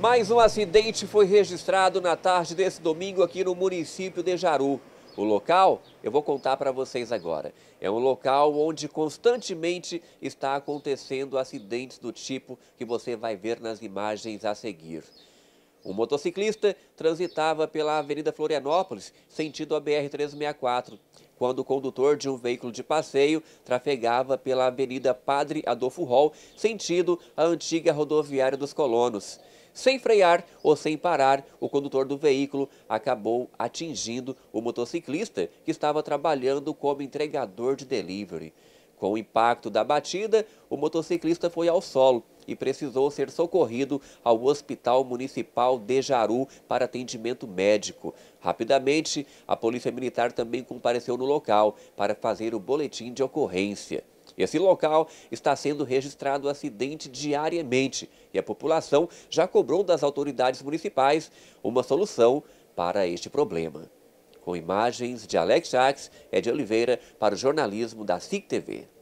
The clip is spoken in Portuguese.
Mais um acidente foi registrado na tarde desse domingo aqui no município de Jaru. O local eu vou contar para vocês agora. É um local onde constantemente está acontecendo acidentes do tipo que você vai ver nas imagens a seguir. O motociclista transitava pela Avenida Florianópolis, sentido a BR-364, quando o condutor de um veículo de passeio trafegava pela Avenida Padre Adolfo Hall, sentido a antiga rodoviária dos colonos. Sem frear ou sem parar, o condutor do veículo acabou atingindo o motociclista que estava trabalhando como entregador de delivery. Com o impacto da batida, o motociclista foi ao solo e precisou ser socorrido ao Hospital Municipal de Jaru para atendimento médico. Rapidamente, a Polícia Militar também compareceu no local para fazer o boletim de ocorrência. Esse local está sendo registrado acidente diariamente e a população já cobrou das autoridades municipais uma solução para este problema. Com imagens de Alex Jacques, é de Oliveira para o jornalismo da SIC TV.